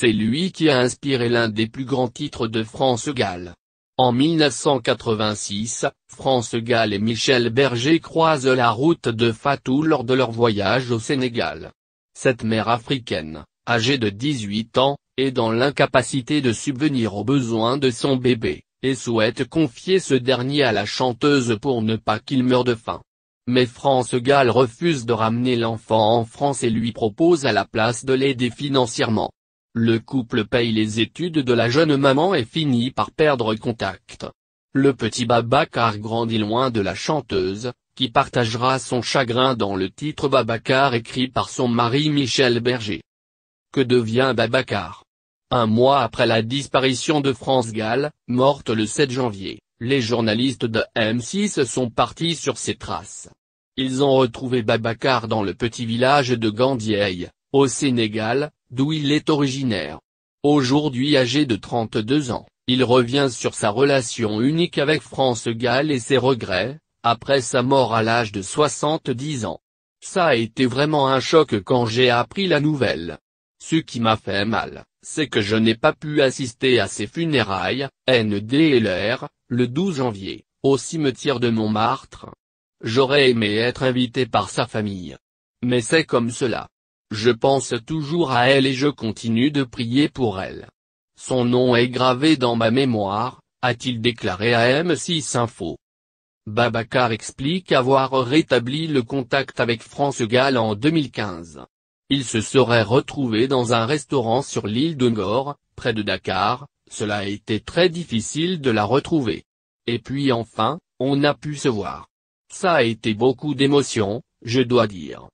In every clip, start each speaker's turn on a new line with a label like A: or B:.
A: C'est lui qui a inspiré l'un des plus grands titres de France Gall. En 1986, France Gall et Michel Berger croisent la route de Fatou lors de leur voyage au Sénégal. Cette mère africaine, âgée de 18 ans, est dans l'incapacité de subvenir aux besoins de son bébé, et souhaite confier ce dernier à la chanteuse pour ne pas qu'il meure de faim. Mais France Gall refuse de ramener l'enfant en France et lui propose à la place de l'aider financièrement. Le couple paye les études de la jeune maman et finit par perdre contact. Le petit Babacar grandit loin de la chanteuse, qui partagera son chagrin dans le titre Babacar écrit par son mari Michel Berger. Que devient Babacar Un mois après la disparition de France Gall, morte le 7 janvier, les journalistes de M6 sont partis sur ses traces. Ils ont retrouvé Babacar dans le petit village de Gandieille, au Sénégal, d'où il est originaire. Aujourd'hui âgé de 32 ans, il revient sur sa relation unique avec France Gall et ses regrets, après sa mort à l'âge de 70 ans. Ça a été vraiment un choc quand j'ai appris la nouvelle. Ce qui m'a fait mal, c'est que je n'ai pas pu assister à ses funérailles, NDLR, le 12 janvier, au cimetière de Montmartre. J'aurais aimé être invité par sa famille. Mais c'est comme cela. Je pense toujours à elle et je continue de prier pour elle. Son nom est gravé dans ma mémoire, a-t-il déclaré à M6 Info. Babacar explique avoir rétabli le contact avec France Gall en 2015. Il se serait retrouvé dans un restaurant sur l'île de Ngor, près de Dakar, cela a été très difficile de la retrouver. Et puis enfin, on a pu se voir. Ça a été beaucoup d'émotion, je dois dire.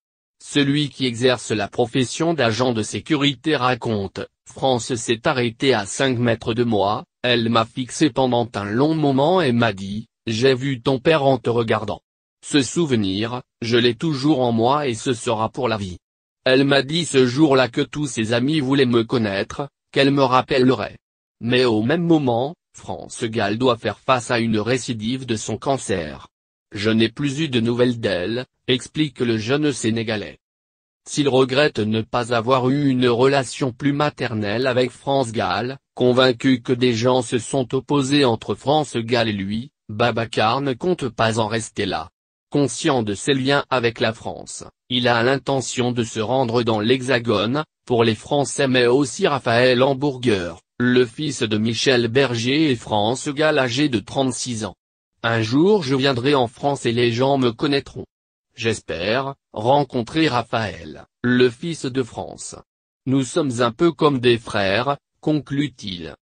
A: Celui qui exerce la profession d'agent de sécurité raconte, France s'est arrêtée à 5 mètres de moi, elle m'a fixé pendant un long moment et m'a dit, j'ai vu ton père en te regardant. Ce souvenir, je l'ai toujours en moi et ce sera pour la vie. Elle m'a dit ce jour-là que tous ses amis voulaient me connaître, qu'elle me rappellerait. Mais au même moment, France Gall doit faire face à une récidive de son cancer. Je n'ai plus eu de nouvelles d'elle, explique le jeune Sénégalais. S'il regrette ne pas avoir eu une relation plus maternelle avec France Gall, convaincu que des gens se sont opposés entre France Gall et lui, Babacar ne compte pas en rester là. Conscient de ses liens avec la France, il a l'intention de se rendre dans l'Hexagone, pour les Français mais aussi Raphaël Hamburger, le fils de Michel Berger et France Gall âgé de 36 ans. Un jour je viendrai en France et les gens me connaîtront. J'espère, rencontrer Raphaël, le fils de France. Nous sommes un peu comme des frères, conclut-il.